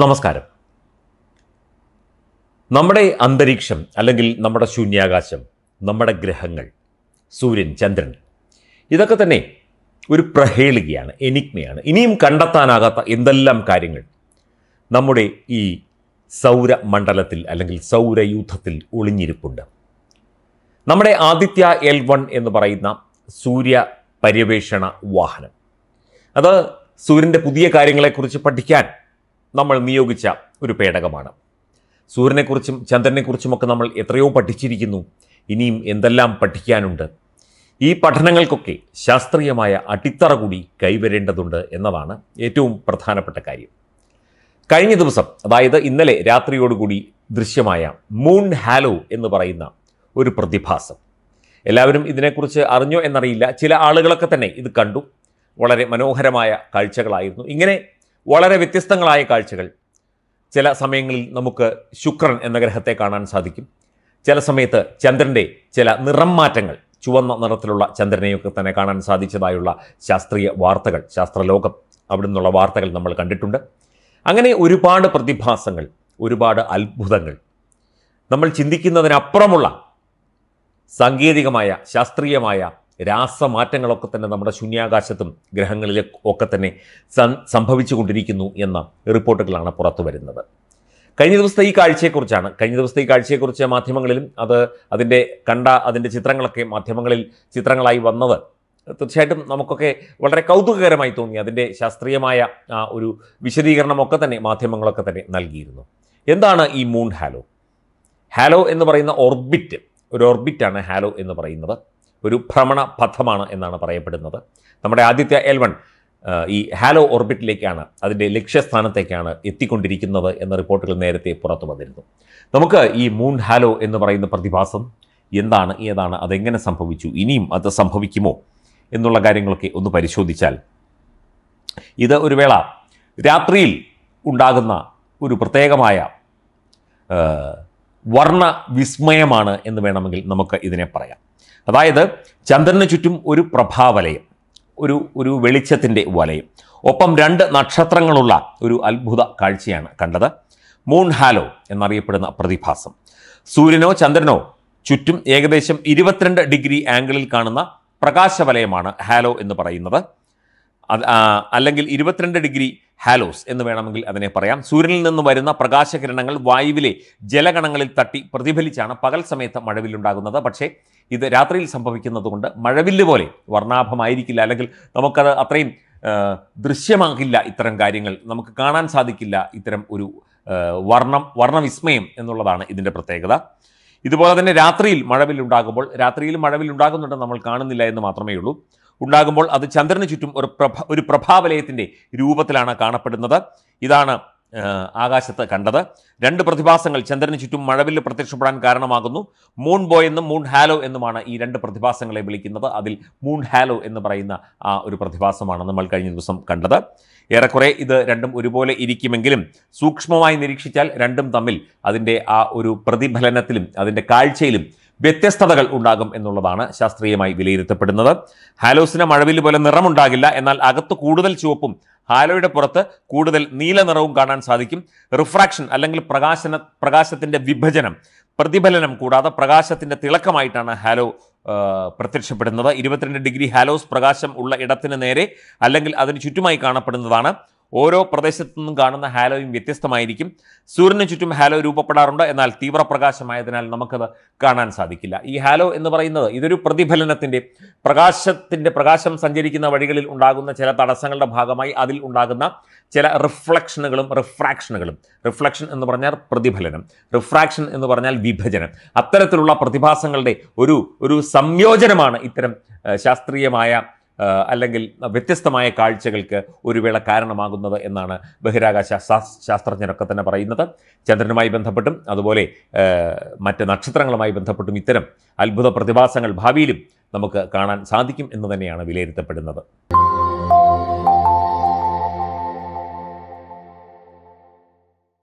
നമസ്കാരം നമ്മുടെ അന്തരീക്ഷം അല്ലെങ്കിൽ നമ്മുടെ ശൂന്യാകാശം നമ്മുടെ ഗ്രഹങ്ങൾ സൂര്യൻ ചന്ദ്രൻ ഇതൊക്കെ തന്നെ ഒരു പ്രഹേളികയാണ് എനിക്മയാണ് ഇനിയും കണ്ടെത്താനാകാത്ത എന്തെല്ലാം കാര്യങ്ങൾ നമ്മുടെ ഈ സൗരമണ്ഡലത്തിൽ അല്ലെങ്കിൽ സൗരയൂഥത്തിൽ ഒളിഞ്ഞിരിപ്പുണ്ട് നമ്മുടെ ആദിത്യ എൽ വൺ എന്ന് പറയുന്ന സൂര്യ പര്യവേഷണ വാഹനം അത് സൂര്യൻ്റെ പുതിയ കാര്യങ്ങളെക്കുറിച്ച് പഠിക്കാൻ നമ്മൾ നിയോഗിച്ച ഒരു പേടകമാണ് സൂര്യനെക്കുറിച്ചും ചന്ദ്രനെക്കുറിച്ചുമൊക്കെ നമ്മൾ എത്രയോ പഠിച്ചിരിക്കുന്നു ഇനിയും എന്തെല്ലാം പഠിക്കാനുണ്ട് ഈ പഠനങ്ങൾക്കൊക്കെ ശാസ്ത്രീയമായ അടിത്തറ കൂടി കൈവരേണ്ടതുണ്ട് എന്നതാണ് ഏറ്റവും പ്രധാനപ്പെട്ട കാര്യം കഴിഞ്ഞ ദിവസം അതായത് ഇന്നലെ രാത്രിയോടുകൂടി ദൃശ്യമായ മൂൺ ഹാലോ എന്ന് പറയുന്ന ഒരു പ്രതിഭാസം എല്ലാവരും ഇതിനെക്കുറിച്ച് അറിഞ്ഞോ എന്നറിയില്ല ചില ആളുകളൊക്കെ തന്നെ ഇത് കണ്ടു വളരെ മനോഹരമായ കാഴ്ചകളായിരുന്നു ഇങ്ങനെ വളരെ വ്യത്യസ്തങ്ങളായ കാഴ്ചകൾ ചില സമയങ്ങളിൽ നമുക്ക് ശുക്രൻ എന്ന ഗ്രഹത്തെ കാണാൻ സാധിക്കും ചില സമയത്ത് ചന്ദ്രൻ്റെ ചില നിറം മാറ്റങ്ങൾ ചുവന്ന നിറത്തിലുള്ള ചന്ദ്രനെയൊക്കെ തന്നെ കാണാൻ സാധിച്ചതായുള്ള ശാസ്ത്രീയ വാർത്തകൾ ശാസ്ത്രലോകം അവിടെ നിന്നുള്ള വാർത്തകൾ നമ്മൾ കണ്ടിട്ടുണ്ട് അങ്ങനെ ഒരുപാട് പ്രതിഭാസങ്ങൾ ഒരുപാട് അത്ഭുതങ്ങൾ നമ്മൾ ചിന്തിക്കുന്നതിനപ്പുറമുള്ള സാങ്കേതികമായ ശാസ്ത്രീയമായ രാസമാറ്റങ്ങളൊക്കെ തന്നെ നമ്മുടെ ശൂന്യാകാശത്തും ഗ്രഹങ്ങളിലും ഒക്കെ തന്നെ സംഭവിച്ചുകൊണ്ടിരിക്കുന്നു എന്ന റിപ്പോർട്ടുകളാണ് പുറത്തു വരുന്നത് കഴിഞ്ഞ ദിവസത്തെ ഈ കാഴ്ചയെക്കുറിച്ചാണ് കഴിഞ്ഞ ദിവസത്തെ ഈ കാഴ്ചയെക്കുറിച്ച് മാധ്യമങ്ങളിലും അത് അതിൻ്റെ കണ്ട അതിൻ്റെ ചിത്രങ്ങളൊക്കെ മാധ്യമങ്ങളിൽ ചിത്രങ്ങളായി വന്നത് തീർച്ചയായിട്ടും നമുക്കൊക്കെ വളരെ കൗതുകകരമായി തോന്നി അതിൻ്റെ ശാസ്ത്രീയമായ ഒരു വിശദീകരണമൊക്കെ തന്നെ മാധ്യമങ്ങളൊക്കെ തന്നെ നൽകിയിരുന്നു എന്താണ് ഈ മൂൺ ഹാലോ ഹാലോ എന്ന് പറയുന്ന ഓർബിറ്റ് ഒരു ഓർബിറ്റാണ് ഹാലോ എന്ന് പറയുന്നത് ഒരു ഭ്രമണ പഥമാണ് എന്നാണ് പറയപ്പെടുന്നത് നമ്മുടെ ആദിത്യ എൽ വൺ ഈ ഹാലോ ഓർബിറ്റിലേക്കാണ് അതിൻ്റെ ലക്ഷ്യസ്ഥാനത്തേക്കാണ് എത്തിക്കൊണ്ടിരിക്കുന്നത് എന്ന റിപ്പോർട്ടുകൾ നേരത്തെ പുറത്തു വന്നിരുന്നു നമുക്ക് ഈ മൂൺ ഹാലോ എന്ന് പറയുന്ന പ്രതിഭാസം എന്താണ് ഏതാണ് അതെങ്ങനെ സംഭവിച്ചു ഇനിയും അത് സംഭവിക്കുമോ എന്നുള്ള കാര്യങ്ങളൊക്കെ ഒന്ന് പരിശോധിച്ചാൽ ഇത് ഒരു വേള രാത്രിയിൽ ഉണ്ടാകുന്ന ഒരു പ്രത്യേകമായ വർണ്ണ വിസ്മയമാണ് എന്ന് വേണമെങ്കിൽ നമുക്ക് ഇതിനെ പറയാം അതായത് ചന്ദ്രന് ചുറ്റും ഒരു പ്രഭാവലയം ഒരു ഒരു വെളിച്ചത്തിൻ്റെ വലയം ഒപ്പം രണ്ട് നക്ഷത്രങ്ങളുള്ള ഒരു അത്ഭുത കാഴ്ചയാണ് കണ്ടത് മൂൺ ഹാലോ എന്നറിയപ്പെടുന്ന പ്രതിഭാസം സൂര്യനോ ചന്ദ്രനോ ചുറ്റും ഏകദേശം ഇരുപത്തിരണ്ട് ഡിഗ്രി ആംഗിളിൽ കാണുന്ന പ്രകാശവലയമാണ് ഹാലോ എന്ന് പറയുന്നത് അല്ലെങ്കിൽ ഇരുപത്തിരണ്ട് ഡിഗ്രി ഹാലോസ് എന്ന് വേണമെങ്കിൽ അതിനെ പറയാം സൂര്യനിൽ നിന്ന് വരുന്ന പ്രകാശകിരണങ്ങൾ വായുവിലെ ജലഗണങ്ങളിൽ തട്ടി പ്രതിഫലിച്ചാണ് പകൽ സമയത്ത് മഴവില്ലുണ്ടാകുന്നത് പക്ഷേ ഇത് രാത്രിയിൽ സംഭവിക്കുന്നതുകൊണ്ട് മഴവില്ല് പോലെ വർണ്ണാഭമായിരിക്കില്ല അല്ലെങ്കിൽ നമുക്കത് അത്രയും ദൃശ്യമാകില്ല ഇത്തരം കാര്യങ്ങൾ നമുക്ക് കാണാൻ സാധിക്കില്ല ഇത്തരം ഒരു വർണ്ണം വർണ്ണവിസ്മയം എന്നുള്ളതാണ് ഇതിൻ്റെ പ്രത്യേകത ഇതുപോലെ തന്നെ രാത്രിയിൽ മഴവില്ലുണ്ടാകുമ്പോൾ രാത്രിയിൽ മഴവില്ലുണ്ടാകുന്നുണ്ട് നമ്മൾ കാണുന്നില്ല എന്ന് മാത്രമേ ഉള്ളൂ ഉണ്ടാകുമ്പോൾ അത് ചന്ദ്രന് ചുറ്റും ഒരു പ്രഭ ഒരു പ്രഭാവലയത്തിൻ്റെ രൂപത്തിലാണ് കാണപ്പെടുന്നത് ഇതാണ് ആകാശത്ത് കണ്ടത് രണ്ട് പ്രതിഭാസങ്ങൾ ചന്ദ്രന് ചുറ്റും മഴവില്ല് പ്രത്യക്ഷപ്പെടാൻ കാരണമാകുന്നു മൂൺ ബോയ് എന്നും മൂൺ ഹാലോ എന്നുമാണ് ഈ രണ്ട് പ്രതിഭാസങ്ങളെ വിളിക്കുന്നത് അതിൽ മൂൺ ഹാലോ എന്ന് പറയുന്ന ആ ഒരു പ്രതിഭാസമാണ് നമ്മൾ കഴിഞ്ഞ ദിവസം കണ്ടത് ഏറെക്കുറെ ഇത് രണ്ടും ഒരുപോലെ ഇരിക്കുമെങ്കിലും സൂക്ഷ്മമായി നിരീക്ഷിച്ചാൽ രണ്ടും തമ്മിൽ അതിൻ്റെ ആ ഒരു പ്രതിഫലനത്തിലും അതിൻ്റെ കാഴ്ചയിലും വ്യത്യസ്തതകൾ ഉണ്ടാകും എന്നുള്ളതാണ് ശാസ്ത്രീയമായി വിലയിരുത്തപ്പെടുന്നത് ഹാലോസിന് മഴവില് പോലെ നിറമുണ്ടാകില്ല എന്നാൽ അകത്ത് കൂടുതൽ ചുവപ്പും ഹാലോയുടെ പുറത്ത് കൂടുതൽ നീല നിറവും കാണാൻ സാധിക്കും റിഫ്രാക്ഷൻ അല്ലെങ്കിൽ പ്രകാശന പ്രകാശത്തിൻ്റെ വിഭജനം പ്രതിഫലനം കൂടാതെ പ്രകാശത്തിൻ്റെ തിളക്കമായിട്ടാണ് ഹാലോ പ്രത്യക്ഷപ്പെടുന്നത് ഇരുപത്തിരണ്ട് ഡിഗ്രി ഹാലോസ് പ്രകാശം ഉള്ള ഇടത്തിന് നേരെ അല്ലെങ്കിൽ അതിന് ചുറ്റുമായി കാണപ്പെടുന്നതാണ് ഓരോ പ്രദേശത്തു നിന്നും കാണുന്ന ഹാലോയും വ്യത്യസ്തമായിരിക്കും സൂര്യന് ചുറ്റും ഹാലോ രൂപപ്പെടാറുണ്ട് എന്നാൽ തീവ്രപ്രകാശമായതിനാൽ നമുക്കത് കാണാൻ സാധിക്കില്ല ഈ ഹാലോ എന്ന് പറയുന്നത് ഇതൊരു പ്രതിഫലനത്തിൻ്റെ പ്രകാശത്തിൻ്റെ പ്രകാശം സഞ്ചരിക്കുന്ന വഴികളിൽ ഉണ്ടാകുന്ന ചില തടസ്സങ്ങളുടെ ഭാഗമായി അതിൽ ഉണ്ടാകുന്ന ചില റിഫ്ലക്ഷനുകളും റിഫ്രാക്ഷനുകളും റിഫ്ലക്ഷൻ എന്ന് പറഞ്ഞാൽ പ്രതിഫലനം റിഫ്രാക്ഷൻ എന്ന് പറഞ്ഞാൽ വിഭജനം അത്തരത്തിലുള്ള പ്രതിഭാസങ്ങളുടെ ഒരു ഒരു സംയോജനമാണ് ഇത്തരം ശാസ്ത്രീയമായ അല്ലെങ്കിൽ വ്യത്യസ്തമായ കാഴ്ചകൾക്ക് ഒരു വേള കാരണമാകുന്നത് എന്നാണ് ബഹിരാകാശ ശാസ്ത്രജ്ഞരൊക്കെ തന്നെ പറയുന്നത് ചന്ദ്രനുമായി ബന്ധപ്പെട്ടും അതുപോലെ മറ്റ് നക്ഷത്രങ്ങളുമായി ബന്ധപ്പെട്ടും ഇത്തരം അത്ഭുത പ്രതിഭാസങ്ങൾ ഭാവിയിലും നമുക്ക് കാണാൻ സാധിക്കും എന്ന് തന്നെയാണ് വിലയിരുത്തപ്പെടുന്നത്